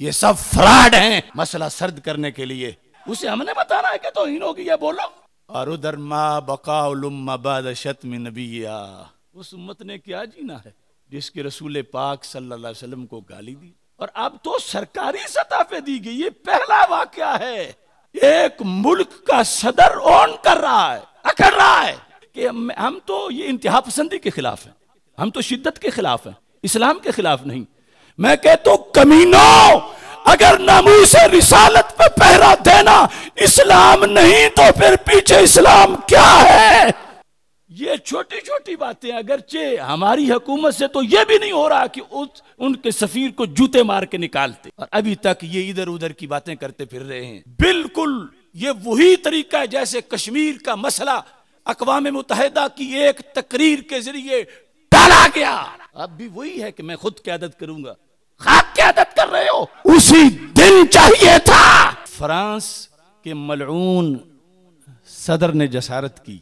ये सब फ्रॉड हैं मसला सर्द करने के लिए उसे हमने बताना है कि तो हीन होगी ये बोलो और उधर माँ बकाउलबाद शतम उस उम्मत ने क्या जीना है जिसके रसूल पाक सल्लल्लाहु अलैहि वसल्लम को गाली दी और अब तो सरकारी सतह पे दी गई ये पहला वाक्य है एक मुल्क का सदर ऑन कर रहा है अकड़ रहा है कि हम, हम तो ये इंतहा पसंदी के खिलाफ हैं हम तो शिद्दत के खिलाफ हैं इस्लाम के खिलाफ नहीं मैं कहता तो कमीनो अगर नमू से रिसालत पे पहरा देना इस्लाम नहीं तो फिर पीछे इस्लाम क्या है ये छोटी छोटी बातें अगरचे हमारी हुकूमत से तो ये भी नहीं हो रहा कि उस उनके सफीर को जूते मार के निकालते और अभी तक ये इधर उधर की बातें करते फिर रहे हैं बिल्कुल ये वही तरीका है जैसे कश्मीर का मसला अकवा मुतहदा की एक तकरीर के जरिए डाला गया अब भी वही है कि मैं खुद क्यादत करूंगा क्यादत कर रहे हो उसी दिन चाहिए था फ्रांस के मलून सदर ने जसारत की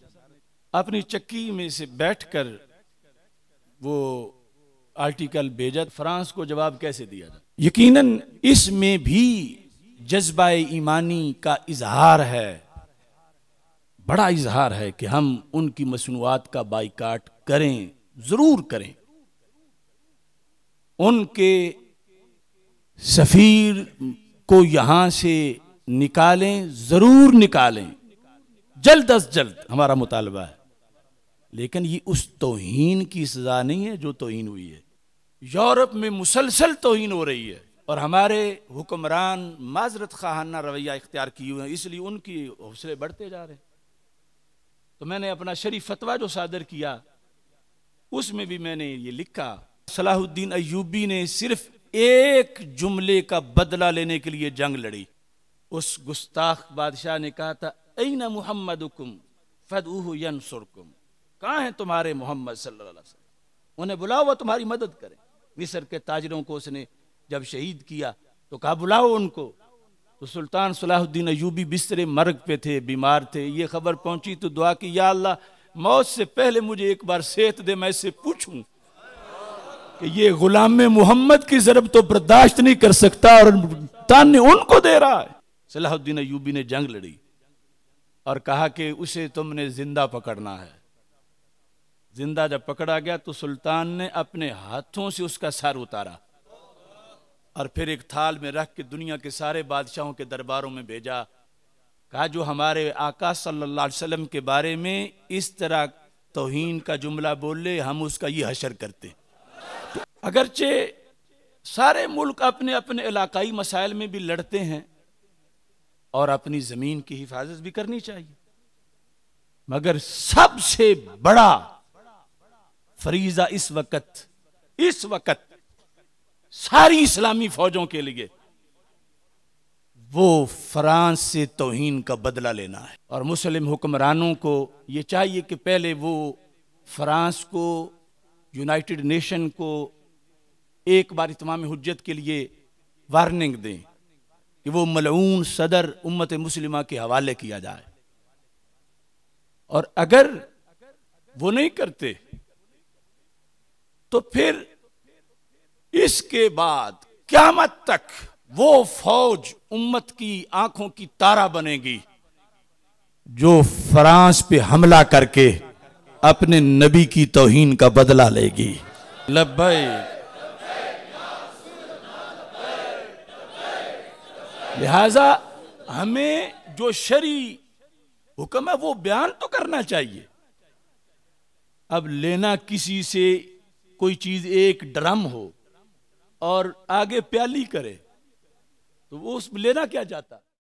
अपनी चक्की में से बैठकर वो आर्टिकल भेजा फ्रांस को जवाब कैसे दिया था यकीनन इसमें भी जज्बा ईमानी का इजहार है बड़ा इजहार है कि हम उनकी मसनूआत का बाइकाट करें ज़रूर करें उनके सफ़ीर को यहां से निकालें ज़रूर निकालें जल्द अज जल्द हमारा मुतालबा है लेकिन ये उस तोहन की सज़ा नहीं है जो तोहन हुई है यूरोप में मुसलसल तोहन हो रही है और हमारे हुक्मरान माजरत खाना रवैया इख्तियार किए हुए हैं इसलिए उनकी हौसले बढ़ते जा रहे हैं तो मैंने अपना शरीफ फतवा जो सादर किया उसमें भी मैंने ये लिखा सलाहुद्दीन अयूबी ने सिर्फ एक जुमले का बदला लेने के लिए जंग लड़ी उस गुस्ताख बादशाह ने कहा था ऐना मोहम्मद हुकुम फदूह यनसुरकुम कहाँ हैं तुम्हारे मोहम्मद सल्लल्लाहु अलैहि वसल्लम उन्हें बुलाओ वो तुम्हारी मदद करें मिस्र के ताजरों को उसने जब शहीद किया तो कहा बुलाओ उनको तो सुल्तान सलाहुद्दीन अयूबी बिस्तरे मर्ग पे थे बीमार थे ये खबर पहुंची तो दुआ की या अल्लाह मौत से पहले मुझे एक बार सेहत दे मैं इससे पूछूं कि ये गुलाम मोहम्मद की जरब तो बर्दाश्त नहीं कर सकता और तान उनको दे रहा है सलाहुद्दीन अयूबी ने जंग लड़ी और कहा कि उसे तुमने जिंदा पकड़ना है जिंदा जब पकड़ा गया तो सुल्तान ने अपने हाथों से उसका सर उतारा और फिर एक थाल में रख के दुनिया के सारे बादशाहों के दरबारों में भेजा कहा जो हमारे आका सल्लल्लाहु अलैहि वसल्लम के बारे में इस तरह तोहीन का जुमला बोले हम उसका ये हशर करते हैं अगरचे सारे मुल्क अपने अपने इलाकाई मसाइल में भी लड़ते हैं और अपनी ज़मीन की हिफाजत भी करनी चाहिए मगर सबसे बड़ा फरीजा इस वक्त इस वक्त सारी इस्लामी फौजों के लिए वो फ्रांस से तोहन का बदला लेना है और मुस्लिम हुक्मरानों को यह चाहिए कि पहले वो फ्रांस को यूनाइटेड नेशन को एक बार इतमाम हजत के लिए वार्निंग दें कि वो मलून सदर उम्मत मुस्लिमा के हवाले किया जाए और अगर वो नहीं करते तो फिर इसके बाद क्यामत तक वो फौज उम्मत की आंखों की तारा बनेगी जो फ्रांस पे हमला करके अपने नबी की तोहन का बदला लेगी लब लिहाजा हमें जो शरी हुक्म है वो बयान तो करना चाहिए अब लेना किसी से कोई चीज एक ड्रम हो और आगे प्याली करे तो वो उस लेना क्या जाता